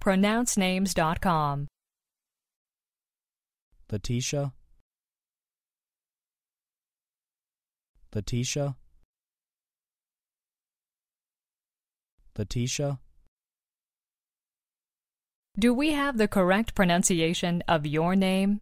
pronouncenames.com. Letitia, Letitia, Letitia. Do we have the correct pronunciation of your name?